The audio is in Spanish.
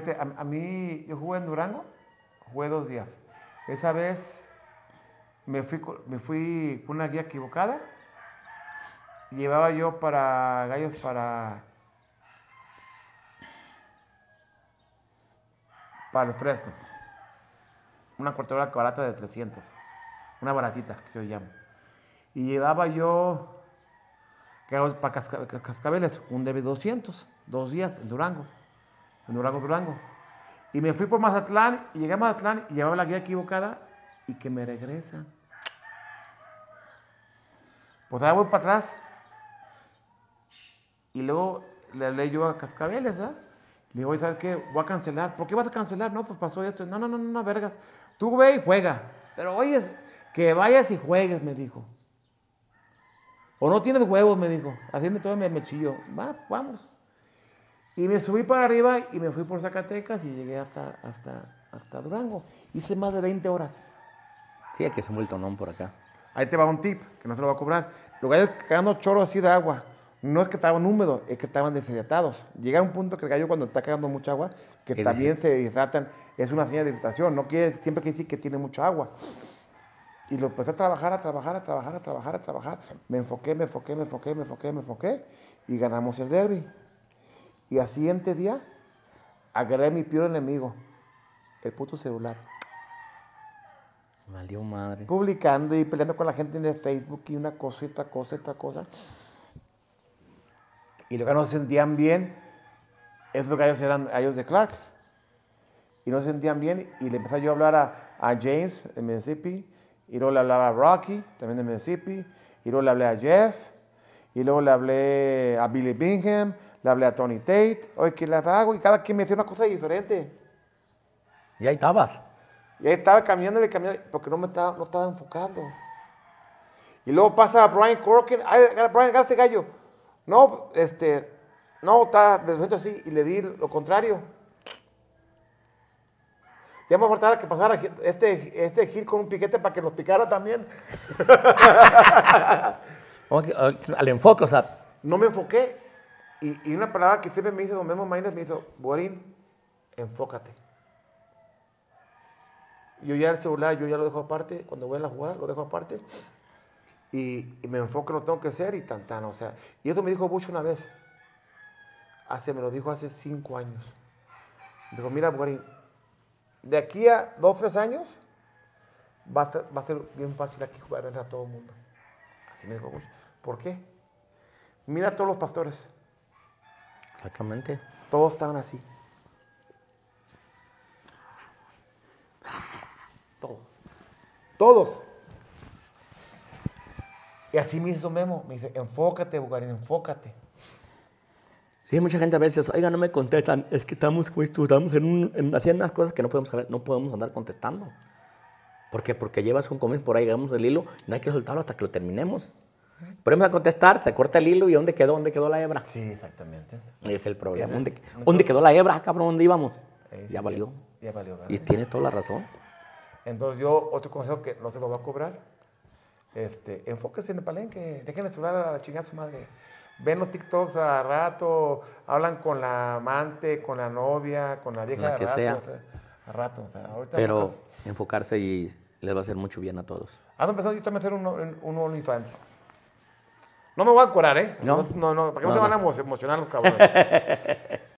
Fíjate, a, mí, yo jugué en Durango, jugué dos días. Esa vez me fui, me fui con una guía equivocada. Llevaba yo para gallos para. para el fresco, Una cortadora barata de 300. Una baratita, que yo llamo. Y llevaba yo. para cascabeles, un DB 200, dos días en Durango en Durango, Durango. Y me fui por Mazatlán, y llegué a Mazatlán y llevaba la guía equivocada y que me regresa. Pues ahora voy para atrás. Y luego le hablé yo a Cascabeles, ¿ah? Le digo, ¿sabes qué? Voy a cancelar. ¿Por qué vas a cancelar? No, pues pasó esto. No, no, no, no, vergas. Tú ve y juega. Pero oye, que vayas y juegues, me dijo. O no tienes huevos, me dijo. Así me todo me, me Va, vamos. Y me subí para arriba y me fui por Zacatecas y llegué hasta, hasta, hasta Durango. Hice más de 20 horas. Sí, que es un tonón por acá. Ahí te va un tip, que no se lo va a cobrar. Los gallos cagando choros así de agua, no es que estaban húmedos, es que estaban deshidratados. Llega un punto que el gallo cuando está cagando mucha agua, que también se deshidratan, es una señal de irritación, no quiere, siempre quiere decir que tiene mucha agua. Y lo empecé a trabajar, a trabajar, a trabajar, a trabajar, a trabajar. Me enfoqué, me enfoqué, me enfoqué, me enfoqué, me enfoqué. Y ganamos el derby. Y al siguiente día, agarré mi peor enemigo, el puto celular. Malió madre. Publicando y peleando con la gente en el Facebook y una cosa y otra cosa y otra cosa. Y lo que no se sentían bien es lo que ellos eran, ellos de Clark. Y no se sentían bien y le empecé yo a hablar a, a James de Mississippi. Y luego le hablaba a Rocky, también de Mississippi. Y luego le hablé a Jeff. Y luego le hablé a Billy Bingham, le hablé a Tony Tate, oye, ¿qué le hago? Y cada quien me decía una cosa diferente. Y ahí estabas. Y ahí estaba cambiando el cambiando, porque no me estaba, enfocando. Y luego pasa a Brian Corkin, ay, Brian, agarra gallo. No, este, no, está de así, y le di lo contrario. Ya me faltaba que pasara este, este gil con un piquete para que nos picara también. Al enfoque, o sea. No me enfoqué. Y, una palabra que siempre me dice Don Memo Maínez, me dice, Borín, enfócate. Yo ya el celular, yo ya lo dejo aparte. Cuando voy a la jugada, lo dejo aparte. Y, me enfoco en lo que tengo que hacer y tan, O sea, y eso me dijo Bush una vez. Hace, me lo dijo hace cinco años. dijo, mira, Borín, de aquí a dos, tres años, va a, va a ser bien fácil aquí jugar a todo el mundo. ¿Por qué? Mira a todos los pastores. Exactamente. Todos estaban así. Todos. Todos. Y así me hizo Memo. Me dice, enfócate, Bugarín, enfócate. Sí, mucha gente a veces, oiga, no me contestan, es que estamos, estamos en, haciendo unas cosas que no podemos, no podemos andar contestando. ¿Por qué? Porque llevas un comienzo, por ahí llegamos el hilo, no hay que soltarlo hasta que lo terminemos. Ponemos a contestar, se corta el hilo y ¿dónde quedó? ¿Dónde quedó la hebra? Sí, exactamente. es el problema. ¿Dónde, quedó la hebra, ah, cabrón? ¿Dónde íbamos? ya valió. Ya valió. Y tienes toda la razón. Entonces yo, otro consejo que no se lo va a cobrar, este, enfóquese en el palenque, dejen el celular a la chingada su madre. Ven los TikToks a rato, hablan con la amante, con la novia, con la vieja la que rato. Pero enfocarse y les va a hacer mucho bien a todos. Han empezando yo también a hacer un, OnlyFans. No me voy a curar, ¿eh? No, no, no, para qué no, no se van a emocionar los cabrones.